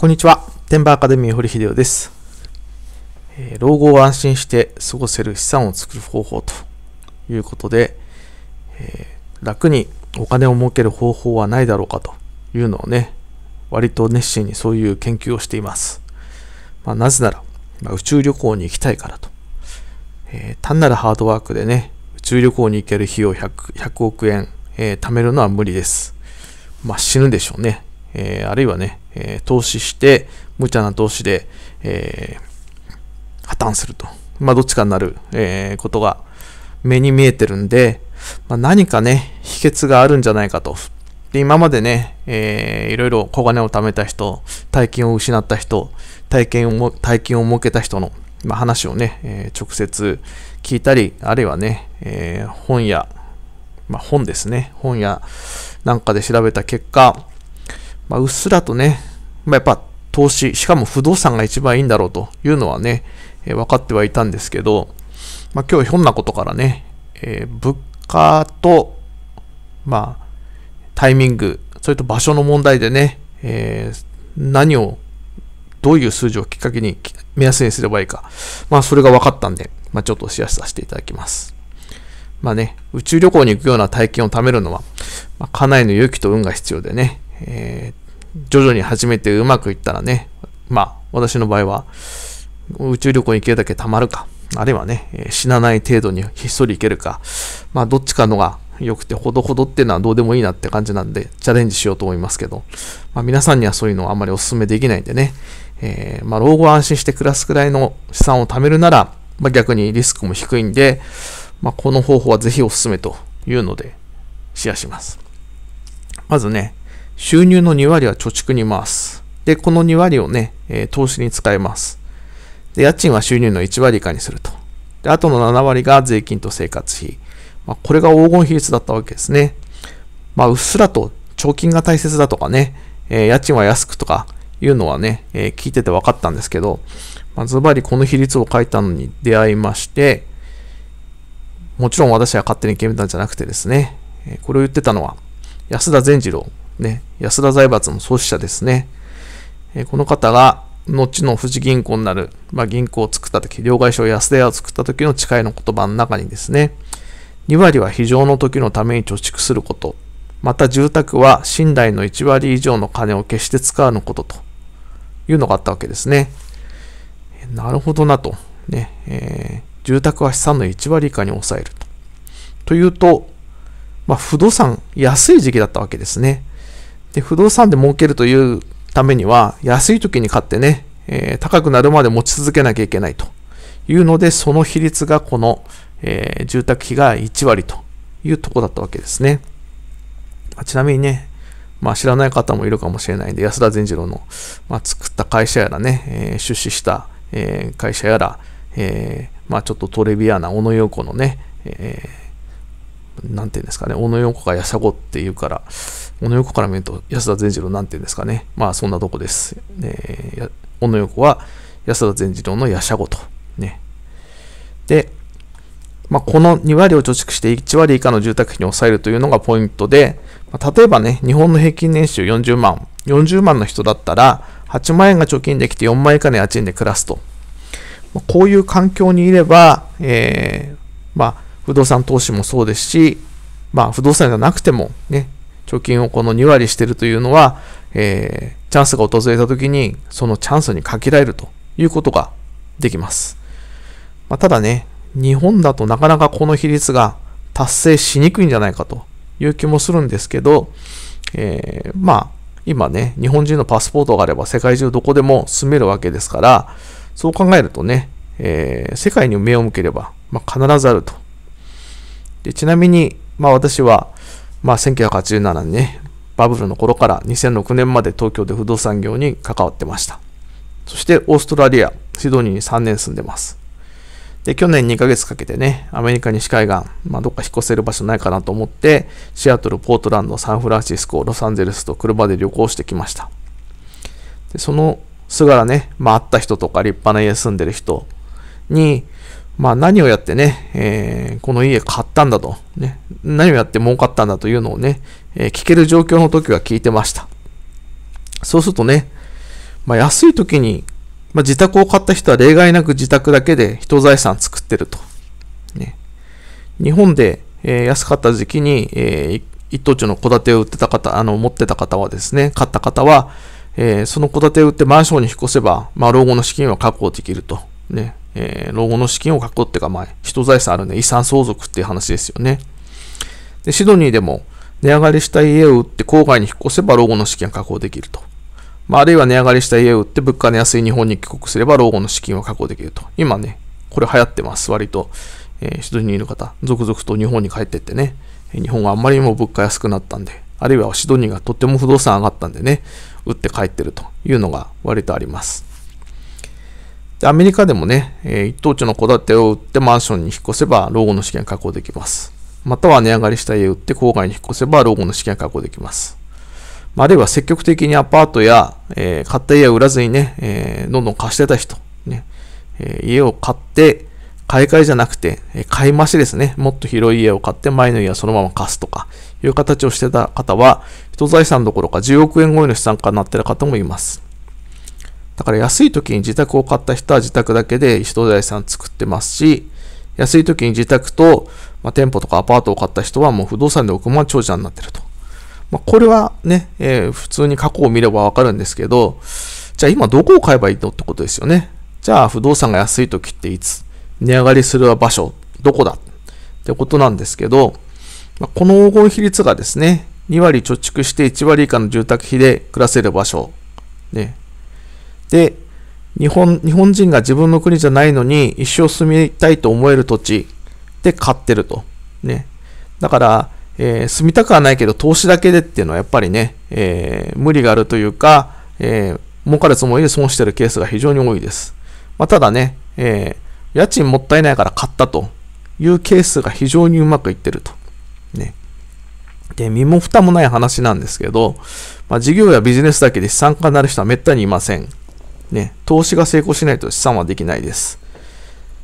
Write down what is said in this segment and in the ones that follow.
こんにちは。天馬アカデミー堀秀夫です、えー、老後を安心して過ごせる資産を作る方法ということで、えー、楽にお金を儲ける方法はないだろうかというのをね、割と熱心にそういう研究をしています。まあ、なぜなら、まあ、宇宙旅行に行きたいからと。えー、単なるハードワークでね、宇宙旅行に行ける費用 100, 100億円、え貯めるのは無理です。まあ、死ぬでしょうね。えー、あるいはね、えー、投資して、無茶な投資で、えー、破綻すると。まあ、どっちかになる、えことが目に見えてるんで、まあ、何かね、秘訣があるんじゃないかと。で、今までね、えー、いろいろ小金を貯めた人、大金を失った人、体験を、大金を設けた人の、まあ、話をね、えー、直接聞いたり、あるいはね、えー、本や、まあ、本ですね、本やなんかで調べた結果、まあ、うっすらとね、まあ、やっぱ投資、しかも不動産が一番いいんだろうというのはね、えー、分かってはいたんですけど、まあ、今日ひょんなことからね、えー、物価と、まあ、タイミング、それと場所の問題でね、えー、何を、どういう数字をきっかけに目安にすればいいか、まあ、それが分かったんで、まあ、ちょっとシェアさせていただきます。まあね、宇宙旅行に行くような体験を貯めるのは、まあ、家内の勇気と運が必要でね、えー、徐々に始めてうまくいったらね、まあ、私の場合は、宇宙旅行に行けるだけ貯まるか、あるいはね、えー、死なない程度にひっそり行けるか、まあ、どっちかのが良くて、ほどほどっていうのはどうでもいいなって感じなんで、チャレンジしようと思いますけど、まあ、皆さんにはそういうのはあんまりお勧めできないんでね、えー、まあ、老後安心して暮らすくらいの資産を貯めるなら、まあ、逆にリスクも低いんで、まあ、この方法はぜひお勧めというので、シェアします。まずね、収入の2割は貯蓄に回す。で、この2割をね、えー、投資に使えます。で、家賃は収入の1割以下にすると。で、あとの7割が税金と生活費。まあ、これが黄金比率だったわけですね。まあ、うっすらと貯金が大切だとかね、えー、家賃は安くとかいうのはね、えー、聞いてて分かったんですけど、まあ、ズバリこの比率を書いたのに出会いまして、もちろん私は勝手に決めたんじゃなくてですね、これを言ってたのは安田善次郎ね、安田財閥の創始者ですね。えこの方が、後の富士銀行になる、まあ、銀行を作った時、両替商安田屋を作った時の誓いの言葉の中にですね、2割は非常の時のために貯蓄すること、また住宅は信頼の1割以上の金を決して使わぬことというのがあったわけですね。なるほどなと。ねえー、住宅は資産の1割以下に抑えると。というと、まあ、不動産安い時期だったわけですね。で、不動産で儲けるというためには、安い時に買ってね、えー、高くなるまで持ち続けなきゃいけないというので、その比率がこの、えー、住宅費が1割というとこだったわけですね。まあ、ちなみにね、まあ、知らない方もいるかもしれないんで、安田善次郎の、まあ、作った会社やらね、えー、出資した、えー、会社やら、えー、まあ、ちょっとトレビアーナ、小野洋子のね、えー、なんていうんですかね、小野洋子がやさごっていうから、小野横から見ると安田善次郎なんて言うんですかね。まあそんなとこです。えこ小野横は安田善次郎の夜叉ごと。ね。で、まあ、この2割を貯蓄して1割以下の住宅費に抑えるというのがポイントで、まあ、例えばね、日本の平均年収40万、40万の人だったら、8万円が貯金できて4万円以下の家賃で暮らすと。まあ、こういう環境にいれば、えー、まあ、不動産投資もそうですし、まあ、不動産じゃなくても、ね、貯金をこの2割してるというのは、えー、チャンスが訪れた時に、そのチャンスに限られるということができます。まあ、ただね、日本だとなかなかこの比率が達成しにくいんじゃないかという気もするんですけど、えー、まあ、今ね、日本人のパスポートがあれば世界中どこでも住めるわけですから、そう考えるとね、えー、世界に目を向ければ、まあ、必ずあると。でちなみに、まあ私は、まあ、1987年ね、バブルの頃から2006年まで東京で不動産業に関わってました。そしてオーストラリア、シドニーに3年住んでます。で、去年2ヶ月かけてね、アメリカ西海岸、まあ、どっか引っ越せる場所ないかなと思って、シアトル、ポートランド、サンフランシスコ、ロサンゼルスと車で旅行してきました。で、そのすがらね、まあ、会った人とか立派な家住んでる人に、まあ何をやってね、えー、この家買ったんだと、ね、何をやって儲かったんだというのをね、えー、聞ける状況の時は聞いてました。そうするとね、まあ、安い時に、まあ、自宅を買った人は例外なく自宅だけで人財産作ってると。ね、日本で、えー、安かった時期に、え一等地の戸建てを売ってた方、あの、持ってた方はですね、買った方は、えその戸建てを売ってマンションに引っ越せば、まあ、老後の資金は確保できると。ね、えー、老後の資金を確保っていうか、まあ、人財産あるんで遺産相続っていう話ですよね。で、シドニーでも、値上がりした家を売って郊外に引っ越せば老後の資金を確保できると。まあ、あるいは値上がりした家を売って物価の安い日本に帰国すれば老後の資金を確保できると。今ね、これ流行ってます。割と、えー、シドニーの方、続々と日本に帰ってってね、日本があんまりにも物価安くなったんで、あるいはシドニーがとっても不動産上がったんでね、売って帰ってるというのが割とあります。アメリカでもね、えー、一等地の戸建てを売ってマンションに引っ越せば、老後の資金が確保できます。または値上がりした家を売って郊外に引っ越せば、老後の資金が確保できます。あ、るいは積極的にアパートや、えー、買った家を売らずにね、えー、どんどん貸してた人、ねえ家を買って、買い替えじゃなくて、え買い増しですね。もっと広い家を買って前の家をそのまま貸すとか、いう形をしてた方は、人財産どころか10億円超えの資産家になってる方もいます。だから安い時に自宅を買った人は自宅だけで人財産作ってますし、安い時に自宅と、まあ、店舗とかアパートを買った人はもう不動産で億万長者になってると。まあ、これはね、えー、普通に過去を見ればわかるんですけど、じゃあ今どこを買えばいいのってことですよね。じゃあ不動産が安い時っていつ値上がりする場所、どこだってことなんですけど、まあ、この黄金比率がですね、2割貯蓄して1割以下の住宅費で暮らせる場所、ね、で、日本、日本人が自分の国じゃないのに一生住みたいと思える土地で買ってると。ね。だから、えー、住みたくはないけど投資だけでっていうのはやっぱりね、えー、無理があるというか、えー、儲かるつもりで損してるケースが非常に多いです。まあ、ただね、えー、家賃もったいないから買ったというケースが非常にうまくいってると。ね。で、身も蓋もない話なんですけど、まあ、事業やビジネスだけで資産家になる人はめったにいません。ね、投資が成功しないと資産はできないです。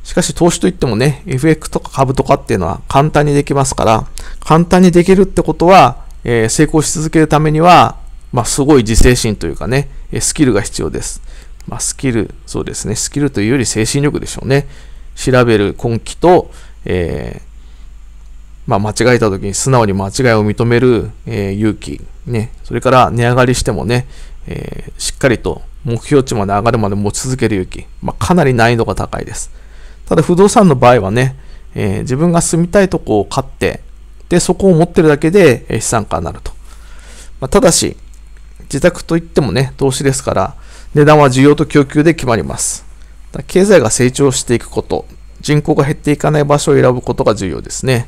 しかし投資といってもね、FX とか株とかっていうのは簡単にできますから、簡単にできるってことは、えー、成功し続けるためには、まあ、すごい自制心というかね、スキルが必要です。まあ、スキル、そうですね、スキルというより精神力でしょうね。調べる根気と、えー、まあ、間違えた時に素直に間違いを認める、えー、勇気、ね、それから値上がりしてもね、えー、しっかりと目標値まで上がるまで持ち続ける勇気、まあ、かなり難易度が高いです。ただ不動産の場合はね、えー、自分が住みたいとこを買って、で、そこを持ってるだけで資産家になると。まあ、ただし、自宅といってもね、投資ですから、値段は需要と供給で決まります。経済が成長していくこと、人口が減っていかない場所を選ぶことが重要ですね。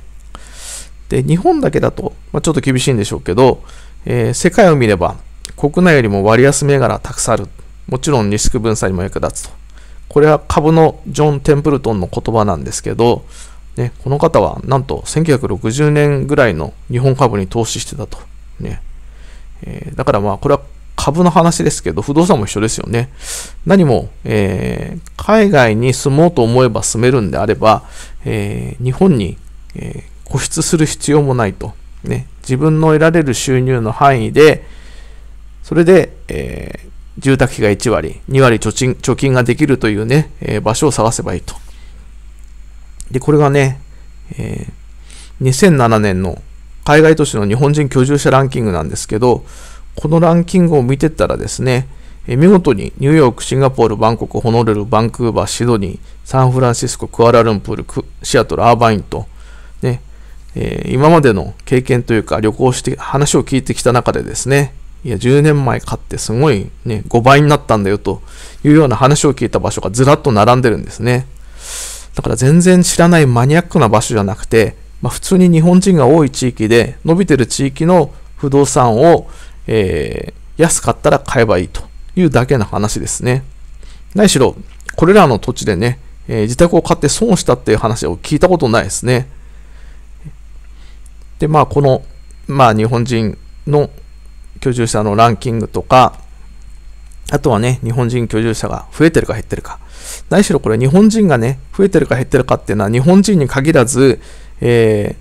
で、日本だけだと、まあ、ちょっと厳しいんでしょうけど、えー、世界を見れば、国内よりも割安銘柄たくさんある。もちろんリスク分散にも役立つと。これは株のジョン・テンプルトンの言葉なんですけど、ね、この方はなんと1960年ぐらいの日本株に投資してたと。ねえー、だからまあこれは株の話ですけど、不動産も一緒ですよね。何も、えー、海外に住もうと思えば住めるんであれば、えー、日本に、え固執する必要もないと。ね、自分の得られる収入の範囲で、それで、えー、住宅費が1割、2割貯金貯金ができるというね、えー、場所を探せばいいと。で、これがね、えー、2007年の海外都市の日本人居住者ランキングなんですけど、このランキングを見てたらですね、えー、見事にニューヨーク、シンガポール、バンコク、ホノルル、バンクーバー、シドニー、サンフランシスコ、クアラルンプール、シアトル、アーバインと、ね、えー、今までの経験というか旅行して話を聞いてきた中でですね、いや、10年前買ってすごいね、5倍になったんだよというような話を聞いた場所がずらっと並んでるんですね。だから全然知らないマニアックな場所じゃなくて、まあ、普通に日本人が多い地域で、伸びてる地域の不動産を、えー、安かったら買えばいいというだけの話ですね。何しろ、これらの土地でね、えー、自宅を買って損したっていう話を聞いたことないですね。で、まあ、この、まあ、日本人の居住者のランキングとか、あとはね、日本人居住者が増えてるか減ってるか。何しろこれ日本人がね、増えてるか減ってるかっていうのは日本人に限らず、え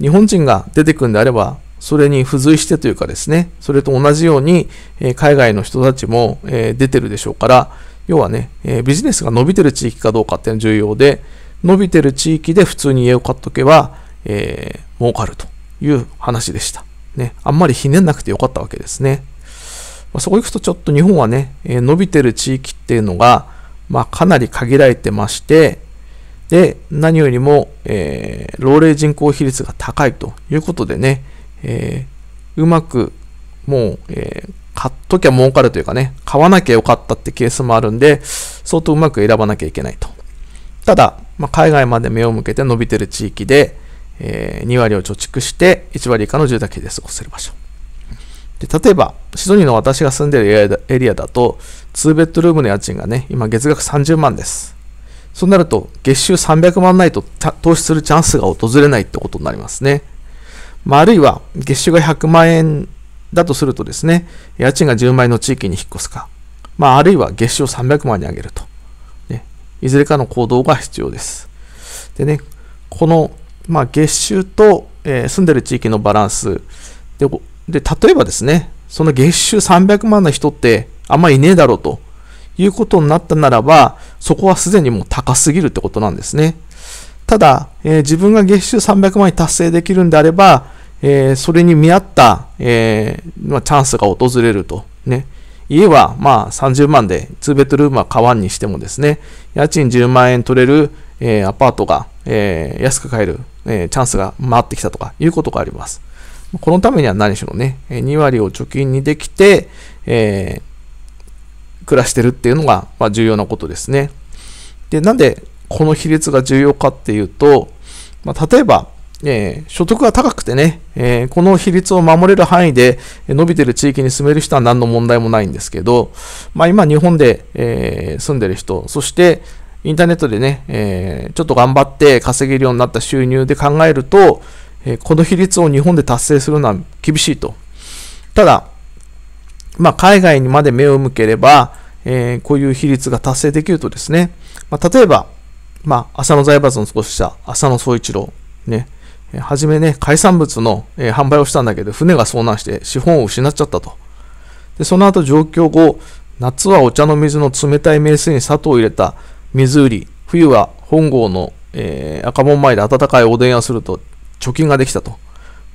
ー、日本人が出てくんであれば、それに付随してというかですね、それと同じように、えー、海外の人たちも、えー、出てるでしょうから、要はね、えビジネスが伸びてる地域かどうかっていうのは重要で、伸びてる地域で普通に家を買っとけば、えー、儲かるという話でした。ね、あんまりひねんなくてよかったわけですね。まあ、そこ行くとちょっと日本はね、えー、伸びてる地域っていうのが、まあ、かなり限られてまして、で、何よりも、えー、老齢人口比率が高いということでね、えー、うまく、もう、えー、買っときゃ儲かるというかね、買わなきゃよかったってケースもあるんで、相当うまく選ばなきゃいけないと。ただ、まあ、海外まで目を向けて伸びてる地域で、えー、2割を貯蓄して1割以下の住宅で過ごせる場所。で例えば、シドニーの私が住んでいるエリアだと、2ベッドルームの家賃がね、今月額30万です。そうなると、月収300万ないと投資するチャンスが訪れないってことになりますね。まあ、あるいは、月収が100万円だとするとですね、家賃が10万円の地域に引っ越すか、まあ、あるいは月収を300万に上げると、ね、いずれかの行動が必要です。でね、このまあ、月収と、えー、住んでる地域のバランスでで例えばですねその月収300万の人ってあんまいねえだろうということになったならばそこはすでにもう高すぎるってことなんですねただ、えー、自分が月収300万に達成できるんであれば、えー、それに見合った、えまあ、チャンスが訪れるとね家はまあ30万で2ベッドルームは買わんにしてもですね家賃10万円取れる、えアパートが、え安く買えるえー、チャンスが回ってきたとかいうことがあります。このためには何しろね、2割を貯金にできて、えー、暮らしてるっていうのが、まあ、重要なことですね。で、なんでこの比率が重要かっていうと、まあ、例えば、えー、所得が高くてね、えー、この比率を守れる範囲で伸びてる地域に住める人は何の問題もないんですけど、まあ、今日本で、えー、住んでる人、そしてインターネットでね、えー、ちょっと頑張って稼げるようになった収入で考えると、えー、この比率を日本で達成するのは厳しいと。ただ、まあ、海外にまで目を向ければ、えー、こういう比率が達成できるとですね、まあ、例えば、まあ、浅野財閥の少しした浅野総一郎、ね、はじめね、海産物の、えー、販売をしたんだけど、船が遭難して資本を失っちゃったと。で、その後状況後、夏はお茶の水の冷たい名水に砂糖を入れた水売り、冬は本郷の、えー、赤門前で温かいおでんをすると貯金ができたと。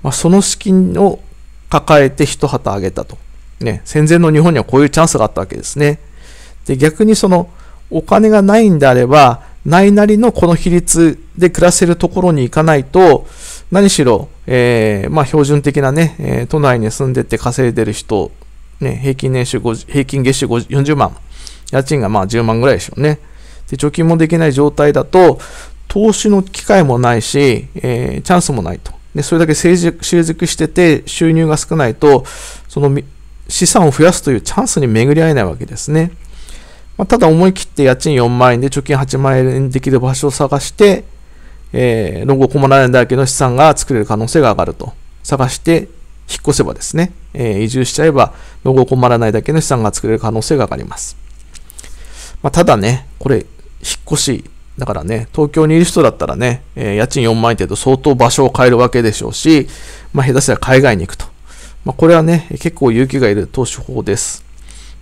まあ、その資金を抱えて一旗あげたと。ね、戦前の日本にはこういうチャンスがあったわけですね。で、逆にそのお金がないんであれば、ないなりのこの比率で暮らせるところに行かないと、何しろ、えー、まあ、標準的なね、えー、都内に住んでて稼いでる人、ね、平均年収平均月収40万、家賃がまあ10万ぐらいでしょうね。で、貯金もできない状態だと、投資の機会もないし、えー、チャンスもないと。で、それだけ成熟してて収入が少ないと、その資産を増やすというチャンスに巡り合えないわけですね。まあ、ただ思い切って家賃4万円で貯金8万円できる場所を探して、えー、老後困らないだけの資産が作れる可能性が上がると。探して引っ越せばですね、えー、移住しちゃえば老後困らないだけの資産が作れる可能性が上がります。まあ、ただね、これ引っ越し。だからね、東京にいる人だったらね、えー、家賃4万円程度相当場所を変えるわけでしょうし、まあ、下手したら海外に行くと。まあ、これはね、結構勇気がいる投資法です。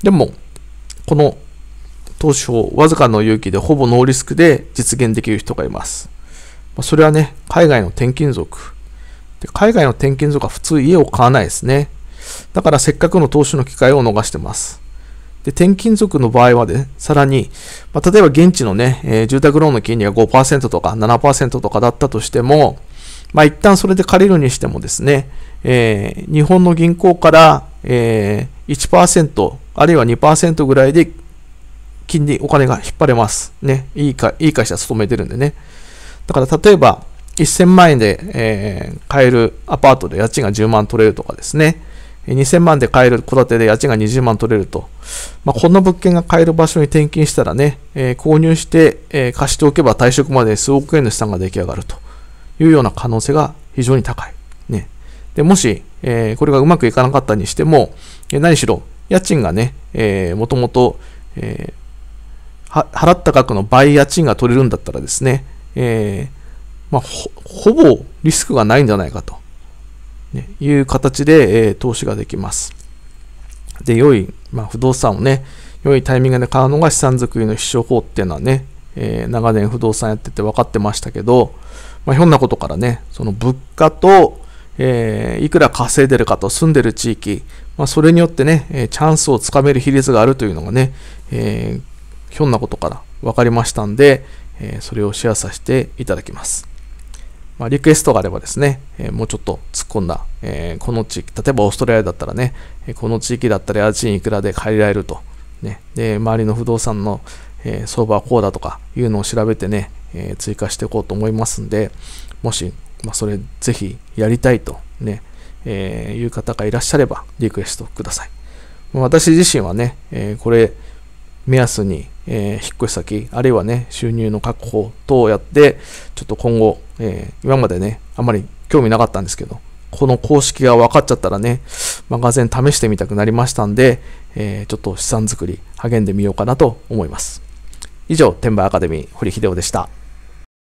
でも、この投資法、わずかの勇気でほぼノーリスクで実現できる人がいます。まあ、それはね、海外の転勤族。で海外の転勤族は普通家を買わないですね。だからせっかくの投資の機会を逃してます。で、転勤族の場合はで、さらに、まあ、例えば現地のね、えー、住宅ローンの金利が5%とか7%とかだったとしても、まあ、一旦それで借りるにしてもですね、えー、日本の銀行から、えー、1%あるいは2%ぐらいで金利、お金が引っ張れます。ね。いいか、いい会社勤めてるんでね。だから例えば、1000万円で、えー、買えるアパートで家賃が10万取れるとかですね。2000万で買える戸建てで家賃が20万取れると。まあ、こな物件が買える場所に転勤したらね、えー、購入して、えー、貸しておけば退職まで数億円の資産が出来上がるというような可能性が非常に高い。ね。で、もし、えー、これがうまくいかなかったにしても、え何しろ、家賃がね、えー、もともと、え払った額の倍家賃が取れるんだったらですね、えまあ、ほぼリスクがないんじゃないかと。いう形で、えー、投資ができます。で、良い、まあ、不動産をね、良いタイミングで買うのが資産作りの必勝法っていうのはね、えー、長年不動産やってて分かってましたけど、まあ、ひょんなことからね、その物価と、えー、いくら稼いでるかと住んでる地域、まあ、それによってね、えチャンスをつかめる比率があるというのがね、えひょんなことから分かりましたんで、えそれをシェアさせていただきます。まあ、リクエストがあればですね、えもうちょっと突っ込んだ、えこの地域、例えばオーストラリアだったらね、この地域だったら家賃いくらで借りられると、ね、で周りの不動産の、え相場はこうだとかいうのを調べてね、え追加していこうと思いますんで、もし、まあ、それぜひやりたいとね、えー、いう方がいらっしゃればリクエストください。私自身はね、えこれ目安にえー、引っ越し先、あるいはね、収入の確保等をやって、ちょっと今後、えー、今までね、あまり興味なかったんですけど、この公式が分かっちゃったらね、マガゼン試してみたくなりましたんで、えー、ちょっと資産作り励んでみようかなと思います。以上、天売アカデミー、堀秀夫でした。